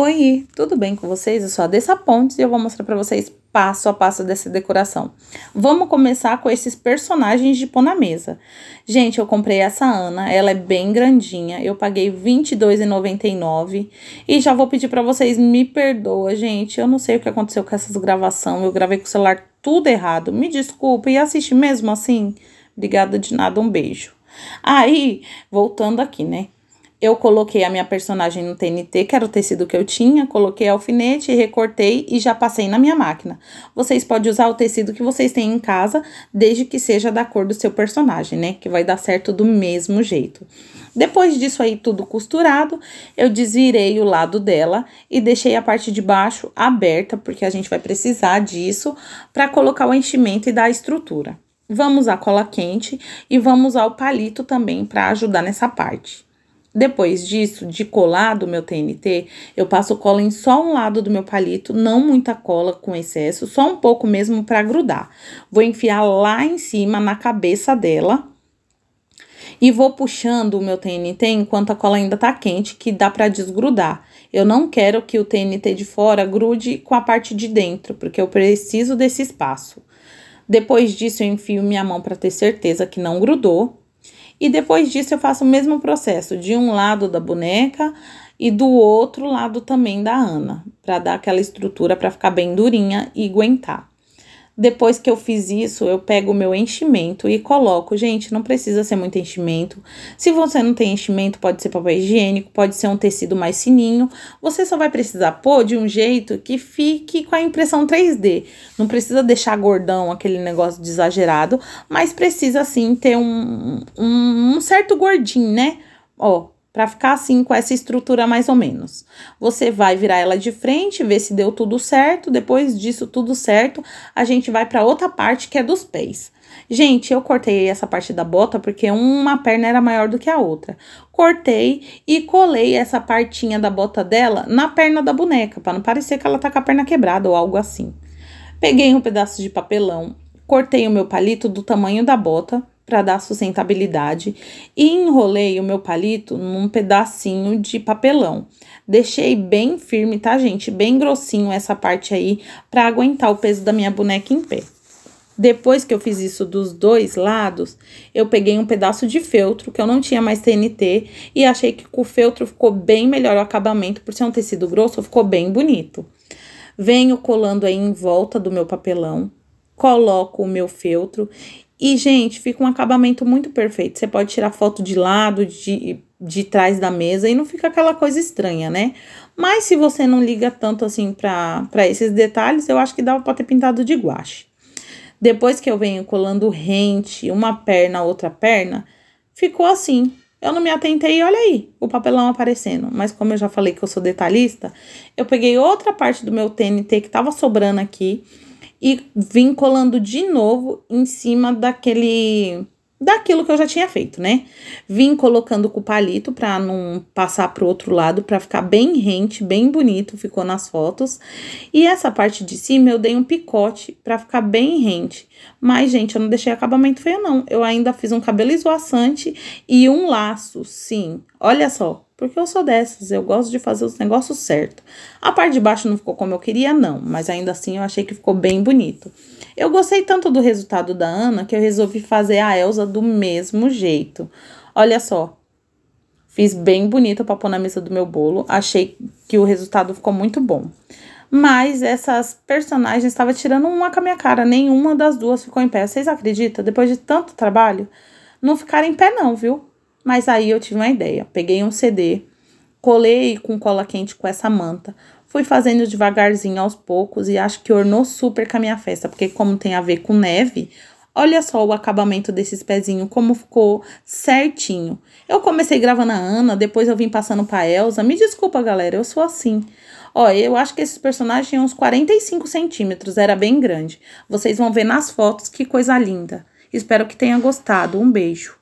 Oi, tudo bem com vocês? Eu sou a Dessa Pontes e eu vou mostrar para vocês passo a passo dessa decoração. Vamos começar com esses personagens de pôr na mesa. Gente, eu comprei essa Ana, ela é bem grandinha, eu paguei R$22,99 e já vou pedir para vocês me perdoa, gente, eu não sei o que aconteceu com essas gravações, eu gravei com o celular tudo errado, me desculpa e assiste mesmo assim. Obrigada de nada, um beijo. Aí, voltando aqui, né? eu coloquei a minha personagem no TNT, que era o tecido que eu tinha, coloquei alfinete, recortei e já passei na minha máquina. Vocês podem usar o tecido que vocês têm em casa, desde que seja da cor do seu personagem, né? Que vai dar certo do mesmo jeito. Depois disso aí tudo costurado, eu desvirei o lado dela e deixei a parte de baixo aberta, porque a gente vai precisar disso para colocar o enchimento e dar a estrutura. Vamos à cola quente e vamos ao palito também para ajudar nessa parte. Depois disso, de colado meu TNT, eu passo cola em só um lado do meu palito, não muita cola com excesso, só um pouco mesmo para grudar. Vou enfiar lá em cima na cabeça dela e vou puxando o meu TNT enquanto a cola ainda tá quente, que dá para desgrudar. Eu não quero que o TNT de fora grude com a parte de dentro, porque eu preciso desse espaço. Depois disso, eu enfio minha mão para ter certeza que não grudou e depois disso eu faço o mesmo processo, de um lado da boneca e do outro lado também da Ana, para dar aquela estrutura para ficar bem durinha e aguentar. Depois que eu fiz isso, eu pego o meu enchimento e coloco. Gente, não precisa ser muito enchimento. Se você não tem enchimento, pode ser papel higiênico, pode ser um tecido mais fininho. Você só vai precisar pôr de um jeito que fique com a impressão 3D. Não precisa deixar gordão, aquele negócio de exagerado, mas precisa sim ter um, um, um certo gordinho, né? Ó, para ficar assim com essa estrutura mais ou menos. Você vai virar ela de frente, ver se deu tudo certo. Depois disso tudo certo, a gente vai para outra parte que é dos pés. Gente, eu cortei essa parte da bota porque uma perna era maior do que a outra. Cortei e colei essa partinha da bota dela na perna da boneca, para não parecer que ela tá com a perna quebrada ou algo assim. Peguei um pedaço de papelão, cortei o meu palito do tamanho da bota, para dar sustentabilidade e enrolei o meu palito num pedacinho de papelão. Deixei bem firme, tá, gente? Bem grossinho essa parte aí para aguentar o peso da minha boneca em pé. Depois que eu fiz isso dos dois lados, eu peguei um pedaço de feltro, que eu não tinha mais TNT, e achei que com o feltro ficou bem melhor o acabamento, por ser um tecido grosso, ficou bem bonito. Venho colando aí em volta do meu papelão, coloco o meu feltro e, gente, fica um acabamento muito perfeito. Você pode tirar foto de lado, de, de trás da mesa e não fica aquela coisa estranha, né? Mas se você não liga tanto assim para esses detalhes, eu acho que dava para ter pintado de guache. Depois que eu venho colando rente, uma perna, outra perna, ficou assim. Eu não me atentei, olha aí, o papelão aparecendo. Mas como eu já falei que eu sou detalhista, eu peguei outra parte do meu TNT que tava sobrando aqui e vim colando de novo em cima daquele daquilo que eu já tinha feito, né? Vim colocando com o palito para não passar pro outro lado, para ficar bem rente, bem bonito, ficou nas fotos. E essa parte de cima eu dei um picote para ficar bem rente. Mas gente, eu não deixei acabamento feio não. Eu ainda fiz um cabelo esvoaçante e um laço, sim. Olha só, porque eu sou dessas, eu gosto de fazer os negócios certo. A parte de baixo não ficou como eu queria, não, mas ainda assim eu achei que ficou bem bonito. Eu gostei tanto do resultado da Ana que eu resolvi fazer a Elsa do mesmo jeito. Olha só, fiz bem bonito para pôr na mesa do meu bolo, achei que o resultado ficou muito bom mas essas personagens estava tirando uma com a minha cara, nenhuma das duas ficou em pé. Vocês acreditam? Depois de tanto trabalho, não ficaram em pé não, viu? Mas aí eu tive uma ideia. Peguei um CD, colei com cola quente com essa manta. Fui fazendo devagarzinho aos poucos e acho que ornou super com a minha festa, porque como tem a ver com neve, olha só o acabamento desses pezinhos, como ficou certinho. Eu comecei gravando a Ana, depois eu vim passando pra Elsa. Me desculpa, galera, eu sou assim. Ó, eu acho que esses personagens tinham uns 45 centímetros, era bem grande. Vocês vão ver nas fotos que coisa linda. Espero que tenha gostado. Um beijo.